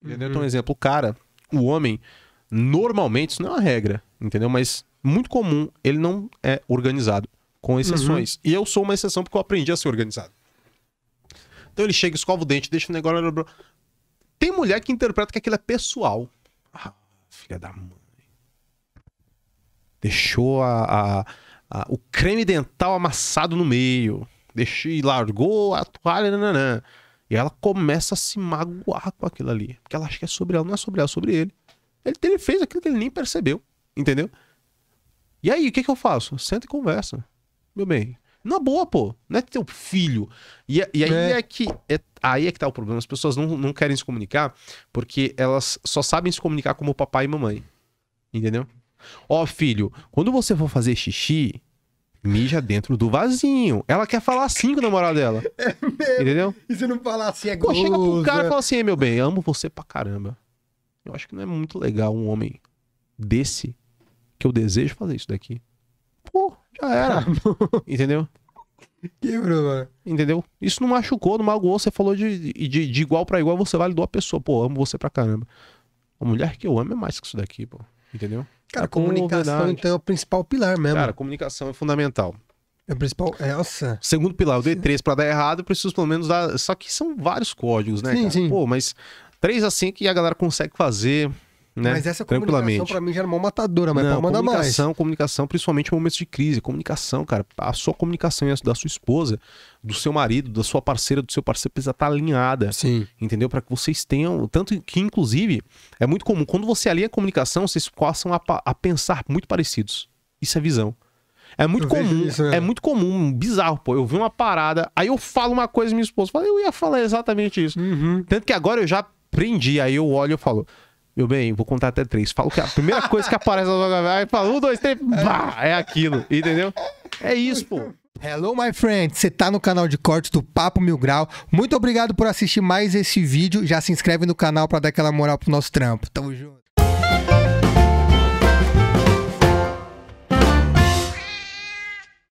Entendeu? Então, uhum. Então, exemplo, o cara, o homem, normalmente, isso não é uma regra, entendeu? Mas muito comum, ele não é organizado, com exceções. Uhum. E eu sou uma exceção porque eu aprendi a ser organizado. Então ele chega, escova o dente, deixa o negócio. Tem mulher que interpreta que aquilo é pessoal. Ah, filha da mãe. Deixou a, a, a, o creme dental amassado no meio. Deixou e largou a toalha. Nananã. E ela começa a se magoar com aquilo ali. Porque ela acha que é sobre ela, não é sobre ela, é sobre ele. Ele, ele fez aquilo que ele nem percebeu, entendeu? E aí, o que, que eu faço? Senta e conversa. Meu bem, na boa, pô. Não é teu filho. E, e aí é, é que. É, aí é que tá o problema. As pessoas não, não querem se comunicar porque elas só sabem se comunicar como papai e mamãe. Entendeu? Ó, oh, filho, quando você for fazer xixi, mija dentro do vasinho. Ela quer falar assim com o namorado dela. É mesmo. Entendeu? E se não falar assim é Pô, chega pro cara e é. fala assim, meu bem, amo você pra caramba. Eu acho que não é muito legal um homem desse que eu desejo fazer isso daqui. Pô, já era. Tá Entendeu? Quebrou, mano. Entendeu? Isso não machucou, não magoou. Você falou de, de, de igual para igual, você validou a pessoa. Pô, amo você pra caramba. A mulher que eu amo é mais que isso daqui, pô. Entendeu? Cara, a é comunicação então é o principal pilar mesmo. Cara, comunicação é fundamental. É o principal. É, nossa. Segundo pilar, o d três para dar errado, eu preciso pelo menos dar. Só que são vários códigos, né? Sim, cara? sim. Pô, mas três assim que a galera consegue fazer. Né? Mas essa comunicação para mim já era uma matadora, mas não, manda mais. Comunicação, principalmente em momentos de crise. Comunicação, cara. A sua comunicação da sua esposa, do seu marido, da sua parceira, do seu parceiro precisa estar tá alinhada. Sim. Entendeu? Para que vocês tenham. Tanto que, inclusive, é muito comum. Quando você alinha a comunicação, vocês passam a, a pensar muito parecidos. Isso é visão. É muito eu comum, né? é muito comum, bizarro, pô. Eu vi uma parada, aí eu falo uma coisa minha esposa, falei eu ia falar exatamente isso. Uhum. Tanto que agora eu já aprendi, aí eu olho e falo, meu bem, vou contar até três. Falo que a primeira coisa que aparece na sua cabeça, fala um, dois, três, bah, é aquilo, entendeu? É isso, pô. Hello, my friend! Você tá no canal de cortes do Papo Mil Grau. Muito obrigado por assistir mais esse vídeo. Já se inscreve no canal para dar aquela moral pro nosso trampo. Tamo junto.